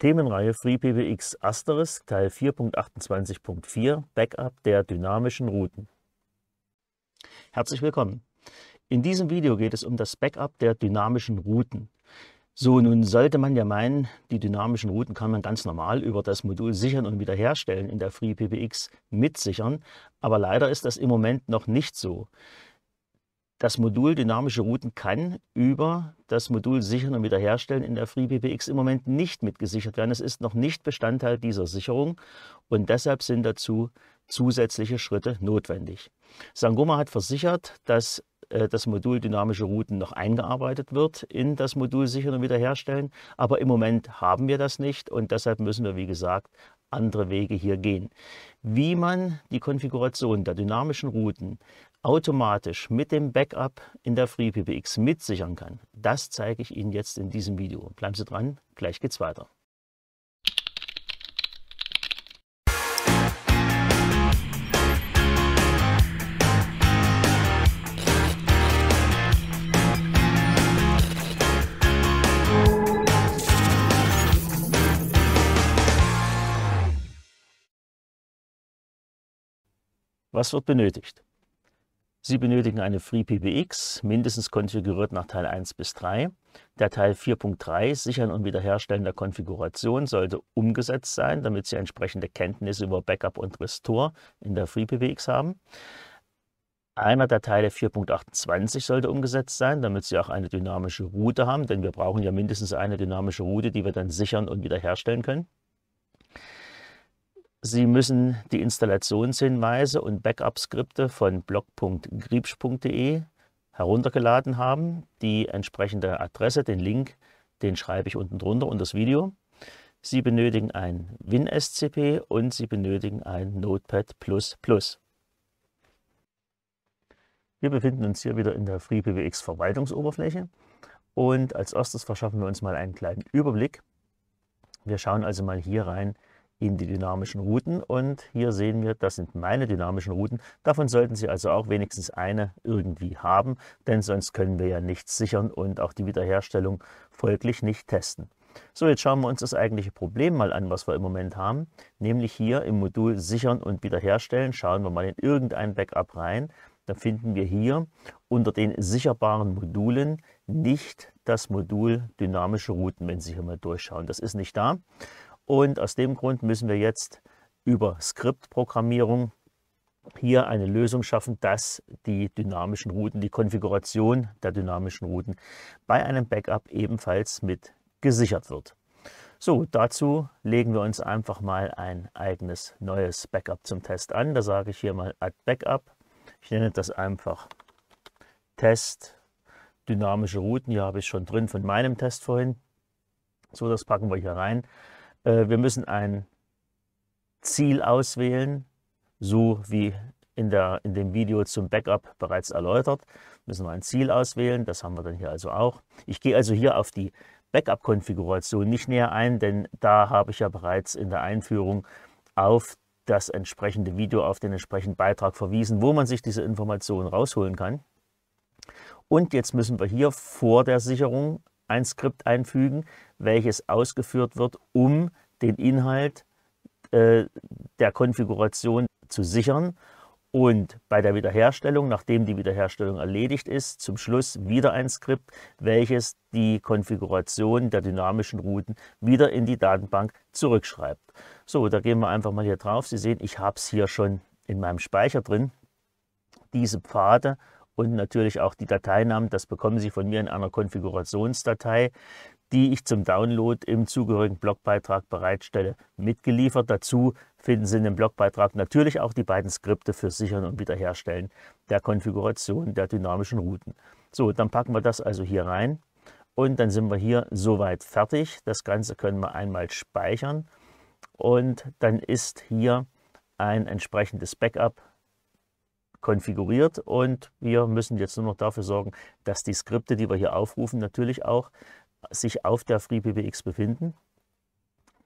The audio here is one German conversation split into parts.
Themenreihe FreePBX Asterisk Teil 4.28.4 Backup der dynamischen Routen. Herzlich willkommen. In diesem Video geht es um das Backup der dynamischen Routen. So, nun sollte man ja meinen, die dynamischen Routen kann man ganz normal über das Modul sichern und wiederherstellen in der FreePBX mit sichern, aber leider ist das im Moment noch nicht so. Das Modul Dynamische Routen kann über das Modul Sichern und Wiederherstellen in der FreeBPX im Moment nicht mitgesichert werden. Es ist noch nicht Bestandteil dieser Sicherung und deshalb sind dazu zusätzliche Schritte notwendig. Sangoma hat versichert, dass äh, das Modul Dynamische Routen noch eingearbeitet wird in das Modul Sichern und Wiederherstellen, aber im Moment haben wir das nicht und deshalb müssen wir, wie gesagt, andere Wege hier gehen. Wie man die Konfiguration der dynamischen Routen automatisch mit dem Backup in der FreePBX mit sichern kann, das zeige ich Ihnen jetzt in diesem Video. Bleiben Sie dran, gleich geht's weiter. Was wird benötigt? Sie benötigen eine FreePBX, mindestens konfiguriert nach Teil 1 bis 3. Der Teil 4.3 Sichern und Wiederherstellen der Konfiguration sollte umgesetzt sein, damit Sie entsprechende Kenntnisse über Backup und Restore in der FreePBX haben. Einer der Teile 4.28 sollte umgesetzt sein, damit Sie auch eine dynamische Route haben, denn wir brauchen ja mindestens eine dynamische Route, die wir dann sichern und wiederherstellen können. Sie müssen die Installationshinweise und Backup-Skripte von blog.griebsch.de heruntergeladen haben. Die entsprechende Adresse, den Link, den schreibe ich unten drunter unter das Video. Sie benötigen ein WinSCP und Sie benötigen ein Notepad++. Wir befinden uns hier wieder in der FreeBWX Verwaltungsoberfläche und als erstes verschaffen wir uns mal einen kleinen Überblick. Wir schauen also mal hier rein in die dynamischen Routen. Und hier sehen wir, das sind meine dynamischen Routen. Davon sollten Sie also auch wenigstens eine irgendwie haben, denn sonst können wir ja nichts sichern und auch die Wiederherstellung folglich nicht testen. So, jetzt schauen wir uns das eigentliche Problem mal an, was wir im Moment haben. Nämlich hier im Modul Sichern und Wiederherstellen schauen wir mal in irgendein Backup rein. Dann finden wir hier unter den sicherbaren Modulen nicht das Modul dynamische Routen, wenn Sie hier mal durchschauen. Das ist nicht da. Und aus dem Grund müssen wir jetzt über Skriptprogrammierung hier eine Lösung schaffen, dass die dynamischen Routen, die Konfiguration der dynamischen Routen bei einem Backup ebenfalls mit gesichert wird. So, dazu legen wir uns einfach mal ein eigenes neues Backup zum Test an. Da sage ich hier mal Add Backup. Ich nenne das einfach Test dynamische Routen. Hier habe ich schon drin von meinem Test vorhin. So, das packen wir hier rein. Äh, wir müssen ein Ziel auswählen, so wie in, der, in dem Video zum Backup bereits erläutert. Müssen wir ein Ziel auswählen, das haben wir dann hier also auch. Ich gehe also hier auf die Backup-Konfiguration nicht näher ein, denn da habe ich ja bereits in der Einführung auf das entsprechende Video, auf den entsprechenden Beitrag verwiesen, wo man sich diese Informationen rausholen kann. Und jetzt müssen wir hier vor der Sicherung ein Skript einfügen, welches ausgeführt wird, um den Inhalt äh, der Konfiguration zu sichern und bei der Wiederherstellung, nachdem die Wiederherstellung erledigt ist, zum Schluss wieder ein Skript, welches die Konfiguration der dynamischen Routen wieder in die Datenbank zurückschreibt. So, da gehen wir einfach mal hier drauf. Sie sehen, ich habe es hier schon in meinem Speicher drin. Diese Pfade und natürlich auch die Dateinamen. Das bekommen Sie von mir in einer Konfigurationsdatei, die ich zum Download im zugehörigen Blogbeitrag bereitstelle, mitgeliefert. Dazu finden Sie in dem Blogbeitrag natürlich auch die beiden Skripte für Sichern und Wiederherstellen der Konfiguration der dynamischen Routen. So, dann packen wir das also hier rein und dann sind wir hier soweit fertig. Das Ganze können wir einmal speichern und dann ist hier ein entsprechendes Backup konfiguriert und wir müssen jetzt nur noch dafür sorgen, dass die Skripte, die wir hier aufrufen, natürlich auch sich auf der FreeBBX befinden.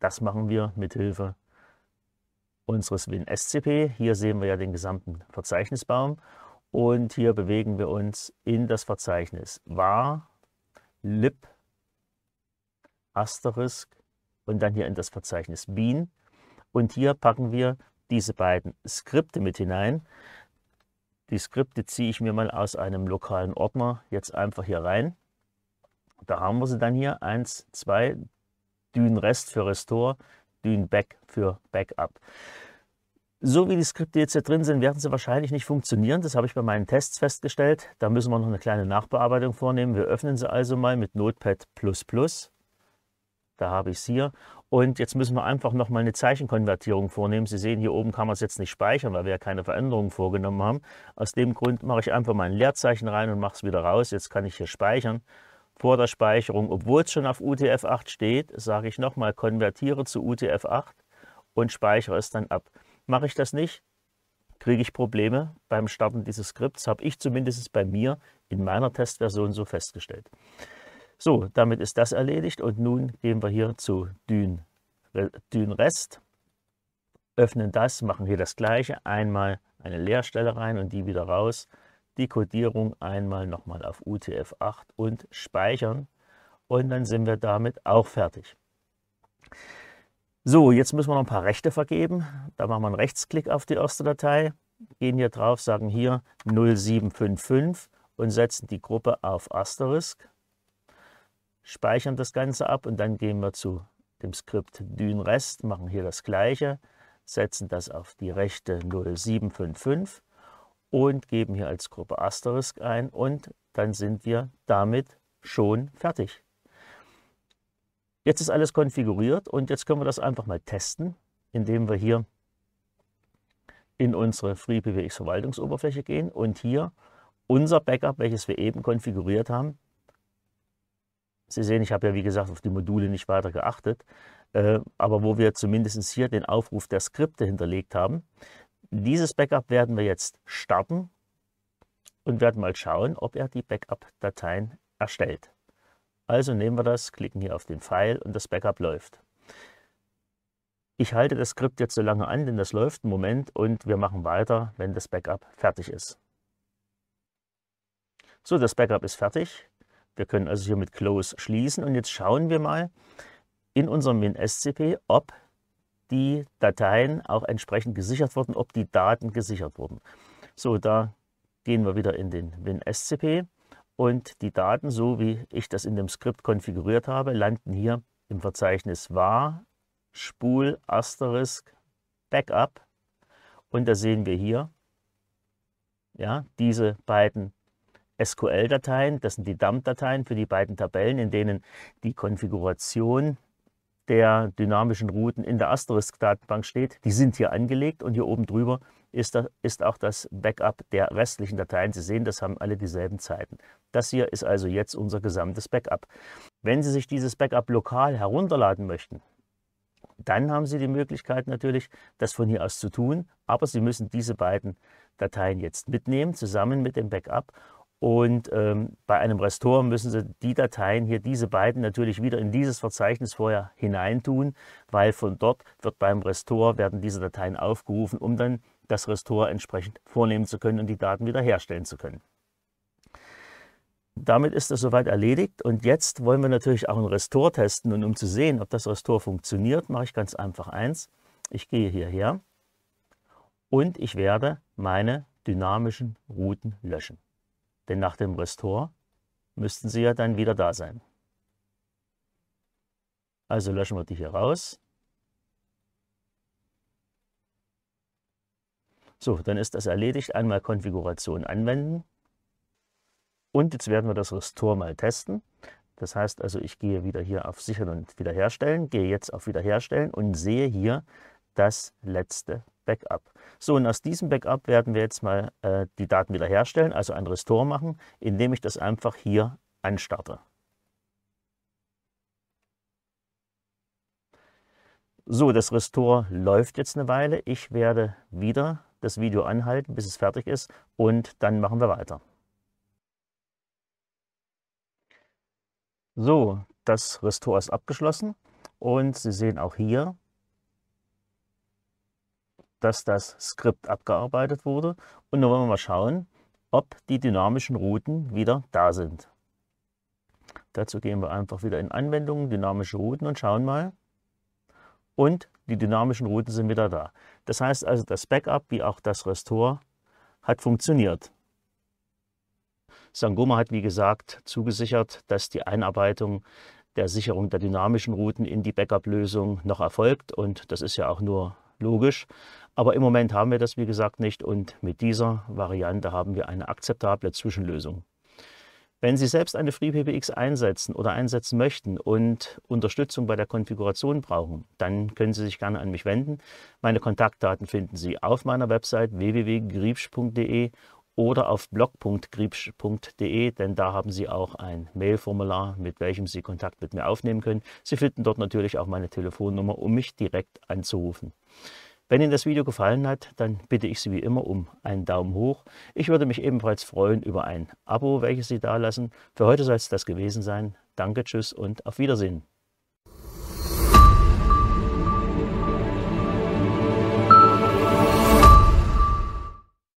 Das machen wir mit Hilfe unseres WinSCP. Hier sehen wir ja den gesamten Verzeichnisbaum und hier bewegen wir uns in das Verzeichnis var lib asterisk und dann hier in das Verzeichnis bean und hier packen wir diese beiden Skripte mit hinein. Die Skripte ziehe ich mir mal aus einem lokalen Ordner jetzt einfach hier rein. Da haben wir sie dann hier. 1, 2, Dyn Rest für Restore, Dyn Back für Backup. So wie die Skripte jetzt hier drin sind, werden sie wahrscheinlich nicht funktionieren. Das habe ich bei meinen Tests festgestellt. Da müssen wir noch eine kleine Nachbearbeitung vornehmen. Wir öffnen sie also mal mit Notepad++. Da habe ich es hier. Und jetzt müssen wir einfach nochmal eine Zeichenkonvertierung vornehmen. Sie sehen, hier oben kann man es jetzt nicht speichern, weil wir ja keine Veränderungen vorgenommen haben. Aus dem Grund mache ich einfach mal ein Leerzeichen rein und mache es wieder raus. Jetzt kann ich hier speichern. Vor der Speicherung, obwohl es schon auf UTF-8 steht, sage ich nochmal, konvertiere zu UTF-8 und speichere es dann ab. Mache ich das nicht, kriege ich Probleme beim Starten dieses Skripts, habe ich zumindest bei mir in meiner Testversion so festgestellt. So, damit ist das erledigt und nun gehen wir hier zu Dün, Dün Rest, öffnen das, machen hier das gleiche, einmal eine Leerstelle rein und die wieder raus, die Codierung einmal nochmal auf UTF-8 und speichern und dann sind wir damit auch fertig. So, jetzt müssen wir noch ein paar Rechte vergeben. Da machen wir einen Rechtsklick auf die erste Datei, gehen hier drauf, sagen hier 0755 und setzen die Gruppe auf Asterisk speichern das Ganze ab und dann gehen wir zu dem Skript dyn machen hier das gleiche, setzen das auf die rechte 0755 und geben hier als Gruppe Asterisk ein und dann sind wir damit schon fertig. Jetzt ist alles konfiguriert und jetzt können wir das einfach mal testen, indem wir hier in unsere FreeBWX Verwaltungsoberfläche gehen und hier unser Backup, welches wir eben konfiguriert haben, Sie sehen, ich habe ja wie gesagt auf die Module nicht weiter geachtet, äh, aber wo wir zumindest hier den Aufruf der Skripte hinterlegt haben. Dieses Backup werden wir jetzt starten und werden mal schauen, ob er die Backup-Dateien erstellt. Also nehmen wir das, klicken hier auf den Pfeil und das Backup läuft. Ich halte das Skript jetzt so lange an, denn das läuft einen Moment und wir machen weiter, wenn das Backup fertig ist. So, das Backup ist fertig. Wir können also hier mit Close schließen und jetzt schauen wir mal in unserem WinSCP, ob die Dateien auch entsprechend gesichert wurden, ob die Daten gesichert wurden. So, da gehen wir wieder in den WinSCP und die Daten, so wie ich das in dem Skript konfiguriert habe, landen hier im Verzeichnis var spul asterisk backup und da sehen wir hier ja, diese beiden SQL-Dateien, das sind die Dump-Dateien für die beiden Tabellen, in denen die Konfiguration der dynamischen Routen in der Asterisk-Datenbank steht. Die sind hier angelegt und hier oben drüber ist, da, ist auch das Backup der restlichen Dateien. Sie sehen, das haben alle dieselben Zeiten. Das hier ist also jetzt unser gesamtes Backup. Wenn Sie sich dieses Backup lokal herunterladen möchten, dann haben Sie die Möglichkeit natürlich, das von hier aus zu tun. Aber Sie müssen diese beiden Dateien jetzt mitnehmen, zusammen mit dem Backup und ähm, bei einem Restore müssen Sie die Dateien hier, diese beiden natürlich wieder in dieses Verzeichnis vorher hineintun, weil von dort wird beim Restore werden diese Dateien aufgerufen, um dann das Restore entsprechend vornehmen zu können und die Daten wiederherstellen zu können. Damit ist es soweit erledigt und jetzt wollen wir natürlich auch einen Restore testen und um zu sehen, ob das Restore funktioniert, mache ich ganz einfach eins. Ich gehe hierher und ich werde meine dynamischen Routen löschen. Denn nach dem Restore müssten sie ja dann wieder da sein. Also löschen wir die hier raus. So, dann ist das erledigt. Einmal Konfiguration anwenden. Und jetzt werden wir das Restore mal testen. Das heißt also, ich gehe wieder hier auf Sichern und Wiederherstellen, gehe jetzt auf Wiederherstellen und sehe hier, das letzte Backup. So, und aus diesem Backup werden wir jetzt mal äh, die Daten wiederherstellen, also ein Restore machen, indem ich das einfach hier anstarte. So, das Restore läuft jetzt eine Weile. Ich werde wieder das Video anhalten, bis es fertig ist und dann machen wir weiter. So, das Restore ist abgeschlossen und Sie sehen auch hier, dass das Skript abgearbeitet wurde. Und nun wollen wir mal schauen, ob die dynamischen Routen wieder da sind. Dazu gehen wir einfach wieder in Anwendungen, dynamische Routen und schauen mal. Und die dynamischen Routen sind wieder da. Das heißt also, das Backup wie auch das Restore hat funktioniert. Sangoma hat, wie gesagt, zugesichert, dass die Einarbeitung der Sicherung der dynamischen Routen in die Backup-Lösung noch erfolgt. Und das ist ja auch nur logisch. Aber im Moment haben wir das, wie gesagt, nicht und mit dieser Variante haben wir eine akzeptable Zwischenlösung. Wenn Sie selbst eine FreePBX einsetzen oder einsetzen möchten und Unterstützung bei der Konfiguration brauchen, dann können Sie sich gerne an mich wenden. Meine Kontaktdaten finden Sie auf meiner Website www.griebsch.de oder auf blog.griebsch.de, denn da haben Sie auch ein Mailformular, mit welchem Sie Kontakt mit mir aufnehmen können. Sie finden dort natürlich auch meine Telefonnummer, um mich direkt anzurufen. Wenn Ihnen das Video gefallen hat, dann bitte ich Sie wie immer um einen Daumen hoch. Ich würde mich ebenfalls freuen über ein Abo, welches Sie da lassen. Für heute soll es das gewesen sein. Danke, tschüss und auf Wiedersehen.